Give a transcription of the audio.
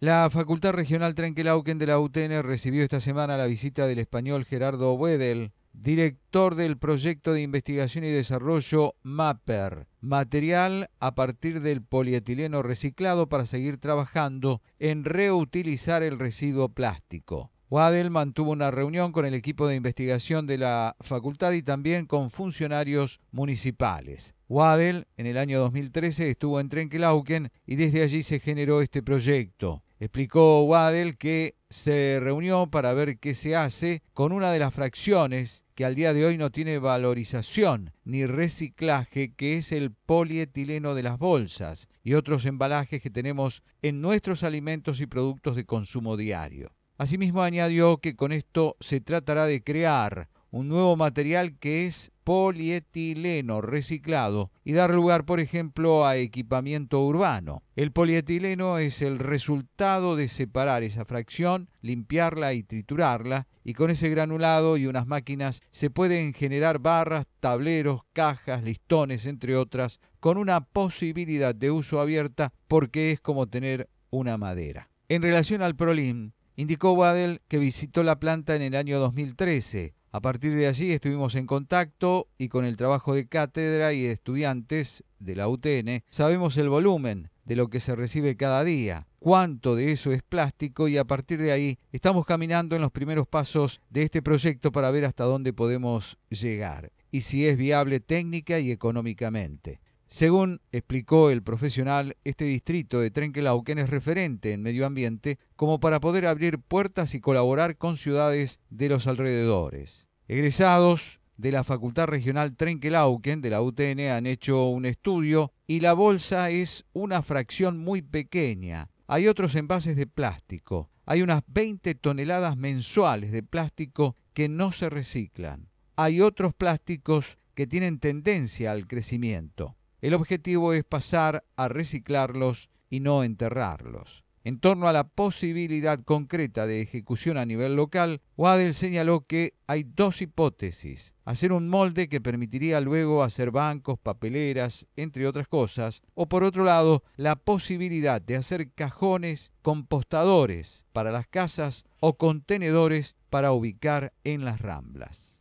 La Facultad Regional Trenquelauquen de la UTN recibió esta semana la visita del español Gerardo Wedel, director del proyecto de investigación y desarrollo MAPER, material a partir del polietileno reciclado para seguir trabajando en reutilizar el residuo plástico. Wedel mantuvo una reunión con el equipo de investigación de la facultad y también con funcionarios municipales. Wadel, en el año 2013 estuvo en Trenkelauken y desde allí se generó este proyecto. Explicó Waddell que se reunió para ver qué se hace con una de las fracciones que al día de hoy no tiene valorización ni reciclaje, que es el polietileno de las bolsas y otros embalajes que tenemos en nuestros alimentos y productos de consumo diario. Asimismo añadió que con esto se tratará de crear un nuevo material que es polietileno reciclado y dar lugar, por ejemplo, a equipamiento urbano. El polietileno es el resultado de separar esa fracción, limpiarla y triturarla, y con ese granulado y unas máquinas se pueden generar barras, tableros, cajas, listones, entre otras, con una posibilidad de uso abierta porque es como tener una madera. En relación al Prolim, indicó Waddell que visitó la planta en el año 2013 a partir de allí estuvimos en contacto y con el trabajo de cátedra y de estudiantes de la UTN sabemos el volumen de lo que se recibe cada día, cuánto de eso es plástico y a partir de ahí estamos caminando en los primeros pasos de este proyecto para ver hasta dónde podemos llegar y si es viable técnica y económicamente. Según explicó el profesional, este distrito de Trenquelauquen es referente en medio ambiente como para poder abrir puertas y colaborar con ciudades de los alrededores. Egresados de la Facultad Regional Trenquelauquen de la UTN han hecho un estudio y la bolsa es una fracción muy pequeña. Hay otros envases de plástico. Hay unas 20 toneladas mensuales de plástico que no se reciclan. Hay otros plásticos que tienen tendencia al crecimiento. El objetivo es pasar a reciclarlos y no enterrarlos. En torno a la posibilidad concreta de ejecución a nivel local, Waddell señaló que hay dos hipótesis. Hacer un molde que permitiría luego hacer bancos, papeleras, entre otras cosas, o por otro lado, la posibilidad de hacer cajones compostadores para las casas o contenedores para ubicar en las ramblas.